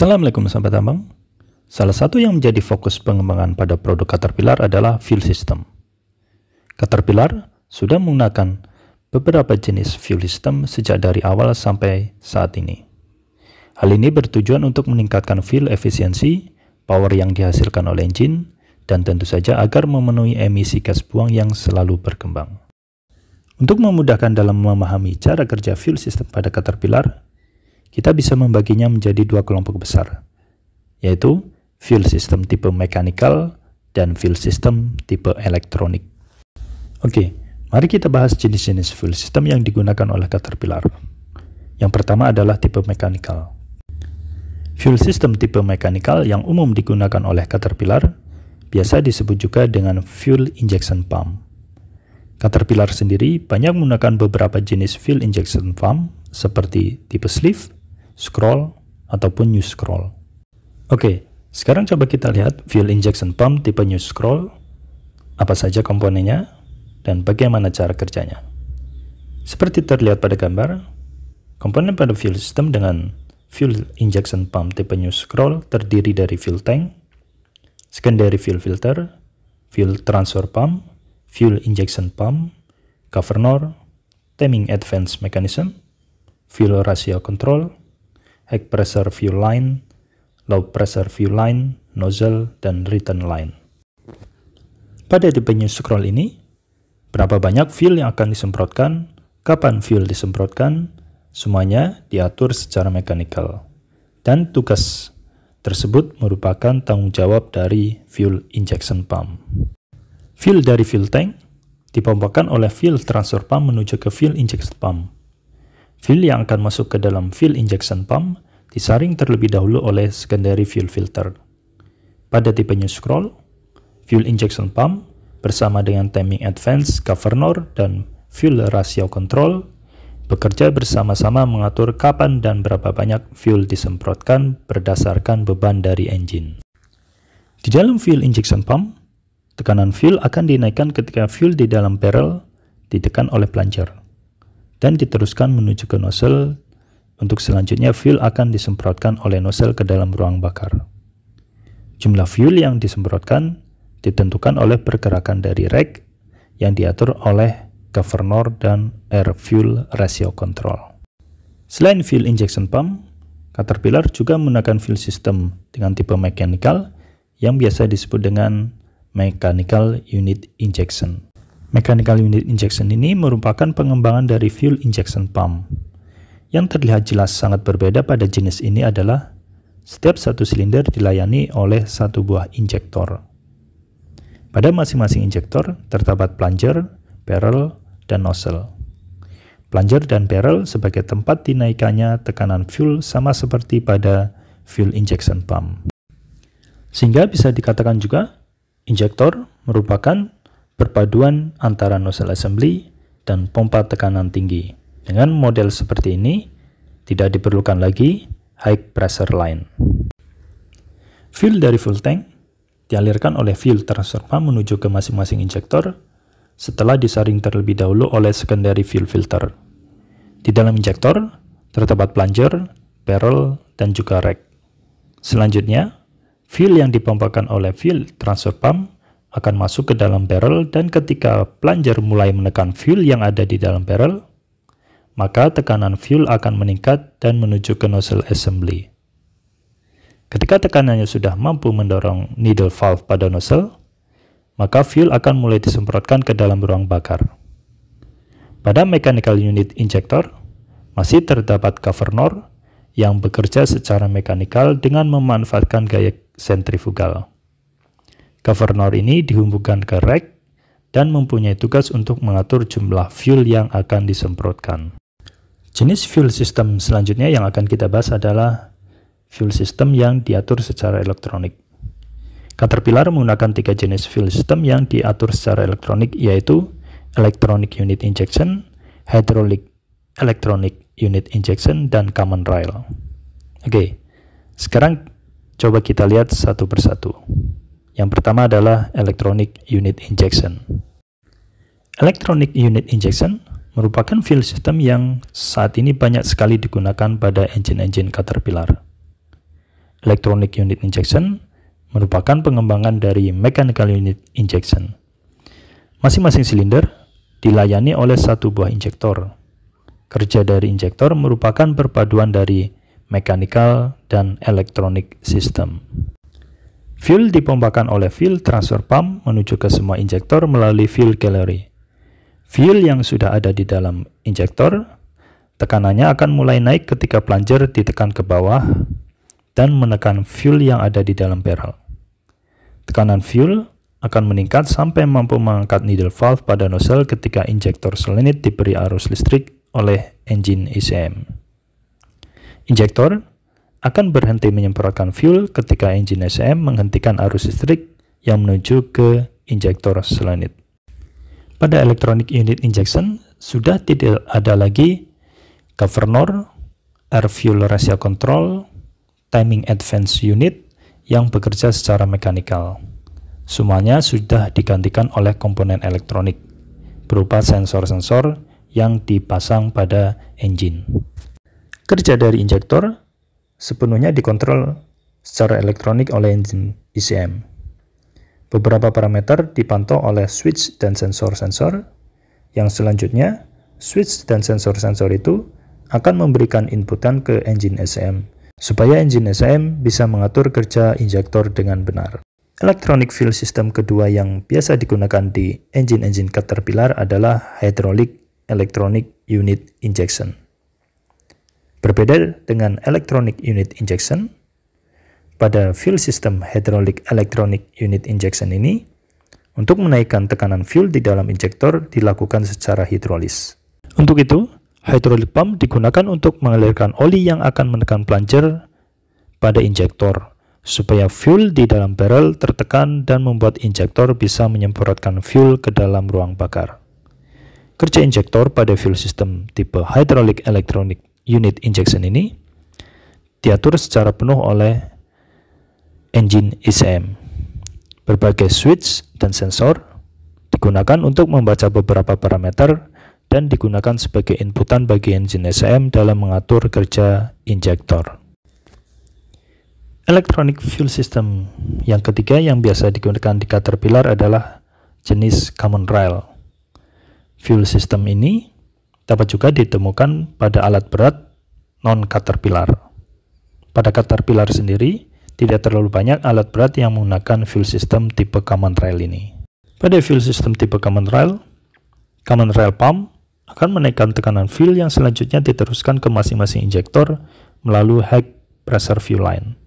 Assalamualaikum sahabat tambang. Salah satu yang menjadi fokus pengembangan pada produk Caterpillar adalah fuel system. Caterpillar sudah menggunakan beberapa jenis fuel system sejak dari awal sampai saat ini. Hal ini bertujuan untuk meningkatkan fuel efisiensi, power yang dihasilkan oleh engine, dan tentu saja agar memenuhi emisi gas buang yang selalu berkembang. Untuk memudahkan dalam memahami cara kerja fuel system pada Caterpillar, kita bisa membaginya menjadi dua kelompok besar, yaitu fuel system tipe mechanical dan fuel system tipe elektronik. Oke, mari kita bahas jenis-jenis fuel system yang digunakan oleh Caterpillar. Yang pertama adalah tipe mechanical. Fuel system tipe mechanical yang umum digunakan oleh Caterpillar biasa disebut juga dengan fuel injection pump. Caterpillar sendiri banyak menggunakan beberapa jenis fuel injection pump seperti tipe sleeve, scroll, ataupun new scroll. Oke, sekarang coba kita lihat fuel injection pump tipe new scroll, apa saja komponennya, dan bagaimana cara kerjanya. Seperti terlihat pada gambar, komponen pada fuel system dengan fuel injection pump tipe new scroll terdiri dari fuel tank, secondary fuel filter, fuel transfer pump, fuel injection pump, governor, timing advance mechanism, fuel ratio control, high pressure Fuel line, low pressure Fuel line, nozzle, dan return line. Pada tipe new scroll ini, berapa banyak fuel yang akan disemprotkan, kapan fuel disemprotkan, semuanya diatur secara mekanikal. Dan tugas tersebut merupakan tanggung jawab dari fuel injection pump. Fuel dari fuel tank dipompakan oleh fuel transfer pump menuju ke fuel injection pump Fuel yang akan masuk ke dalam fuel injection pump disaring terlebih dahulu oleh secondary fuel filter. Pada tipe new scroll, fuel injection pump bersama dengan timing advance governor dan fuel ratio control bekerja bersama-sama mengatur kapan dan berapa banyak fuel disemprotkan berdasarkan beban dari engine. Di dalam fuel injection pump, tekanan fuel akan dinaikkan ketika fuel di dalam barrel ditekan oleh plunger dan diteruskan menuju ke nozzle untuk selanjutnya fuel akan disemprotkan oleh nozzle ke dalam ruang bakar. Jumlah fuel yang disemprotkan ditentukan oleh pergerakan dari rack yang diatur oleh governor dan air fuel ratio control. Selain fuel injection pump, Caterpillar juga menggunakan fuel system dengan tipe mechanical yang biasa disebut dengan mechanical unit injection. Mechanical unit injection ini merupakan pengembangan dari fuel injection pump. Yang terlihat jelas sangat berbeda pada jenis ini adalah setiap satu silinder dilayani oleh satu buah injektor. Pada masing-masing injektor terdapat plunger, barrel, dan nozzle. Plunger dan barrel sebagai tempat dinaikannya tekanan fuel sama seperti pada fuel injection pump. Sehingga bisa dikatakan juga, injektor merupakan perpaduan antara nozzle assembly dan pompa tekanan tinggi. Dengan model seperti ini, tidak diperlukan lagi high pressure line. Fuel dari full tank dialirkan oleh fuel transfer pump menuju ke masing-masing injektor setelah disaring terlebih dahulu oleh secondary fuel filter. Di dalam injektor, terdapat plunger, barrel, dan juga rack. Selanjutnya, fuel yang dipompakan oleh fuel transfer pump akan masuk ke dalam barrel dan ketika plunger mulai menekan fuel yang ada di dalam barrel, maka tekanan fuel akan meningkat dan menuju ke nozzle assembly. Ketika tekanannya sudah mampu mendorong needle valve pada nozzle, maka fuel akan mulai disemprotkan ke dalam ruang bakar. Pada mechanical unit injector, masih terdapat governor yang bekerja secara mekanikal dengan memanfaatkan gaya sentrifugal. Governor ini dihubungkan ke rack dan mempunyai tugas untuk mengatur jumlah fuel yang akan disemprotkan. Jenis fuel system selanjutnya yang akan kita bahas adalah fuel system yang diatur secara elektronik. Caterpillar menggunakan tiga jenis fuel system yang diatur secara elektronik yaitu Electronic Unit Injection, Hydraulic Electronic Unit Injection, dan Common Rail. Oke, sekarang coba kita lihat satu persatu. Yang pertama adalah electronic unit injection. Electronic unit injection merupakan fuel system yang saat ini banyak sekali digunakan pada engine-engine Caterpillar. Electronic unit injection merupakan pengembangan dari mechanical unit injection. Masing-masing silinder dilayani oleh satu buah injektor. Kerja dari injektor merupakan perpaduan dari mechanical dan electronic system. Fuel dipompakan oleh fuel transfer pump menuju ke semua injektor melalui fuel gallery. Fuel yang sudah ada di dalam injektor, tekanannya akan mulai naik ketika plunger ditekan ke bawah dan menekan fuel yang ada di dalam barrel. Tekanan fuel akan meningkat sampai mampu mengangkat needle valve pada nozzle ketika injektor selenit diberi arus listrik oleh engine ECM. Injektor akan berhenti menyemprotkan fuel ketika engine SM menghentikan arus listrik yang menuju ke injektor selenit. Pada electronic unit injection, sudah tidak ada lagi governor, air fuel ratio control, timing advance unit yang bekerja secara mekanikal. Semuanya sudah digantikan oleh komponen elektronik berupa sensor-sensor yang dipasang pada engine. Kerja dari injektor sepenuhnya dikontrol secara elektronik oleh engine ECM. Beberapa parameter dipantau oleh switch dan sensor-sensor, yang selanjutnya switch dan sensor-sensor itu akan memberikan inputan ke engine ECM, supaya engine ECM bisa mengatur kerja injektor dengan benar. Electronic fuel system kedua yang biasa digunakan di engine-engine Caterpillar adalah hydraulic electronic unit injection. Berbeda dengan electronic unit injection, pada fuel system hydraulic electronic unit injection ini, untuk menaikkan tekanan fuel di dalam injektor dilakukan secara hidrolis. Untuk itu, hydraulic pump digunakan untuk mengalirkan oli yang akan menekan plunger pada injektor, supaya fuel di dalam barrel tertekan dan membuat injektor bisa menyemprotkan fuel ke dalam ruang bakar. Kerja injektor pada fuel system tipe hydraulic electronic unit injection ini diatur secara penuh oleh engine ECM. Berbagai switch dan sensor digunakan untuk membaca beberapa parameter dan digunakan sebagai inputan bagi engine ECM dalam mengatur kerja injektor. Electronic fuel system yang ketiga yang biasa digunakan di Caterpillar adalah jenis common rail. Fuel system ini dapat juga ditemukan pada alat berat non-caterpillar. Pada caterpillar sendiri, tidak terlalu banyak alat berat yang menggunakan fuel system tipe common rail ini. Pada fuel system tipe common rail, common rail pump akan menaikkan tekanan fuel yang selanjutnya diteruskan ke masing-masing injektor melalui high pressure fuel line.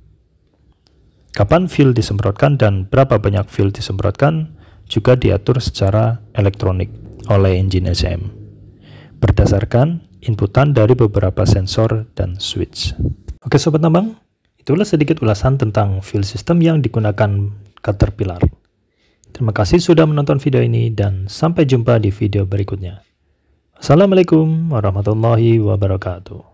Kapan fuel disemprotkan dan berapa banyak fuel disemprotkan juga diatur secara elektronik oleh engine SM berdasarkan inputan dari beberapa sensor dan switch. Oke sobat tambang, itulah sedikit ulasan tentang fuel system yang digunakan Caterpillar. Terima kasih sudah menonton video ini dan sampai jumpa di video berikutnya. Assalamualaikum warahmatullahi wabarakatuh.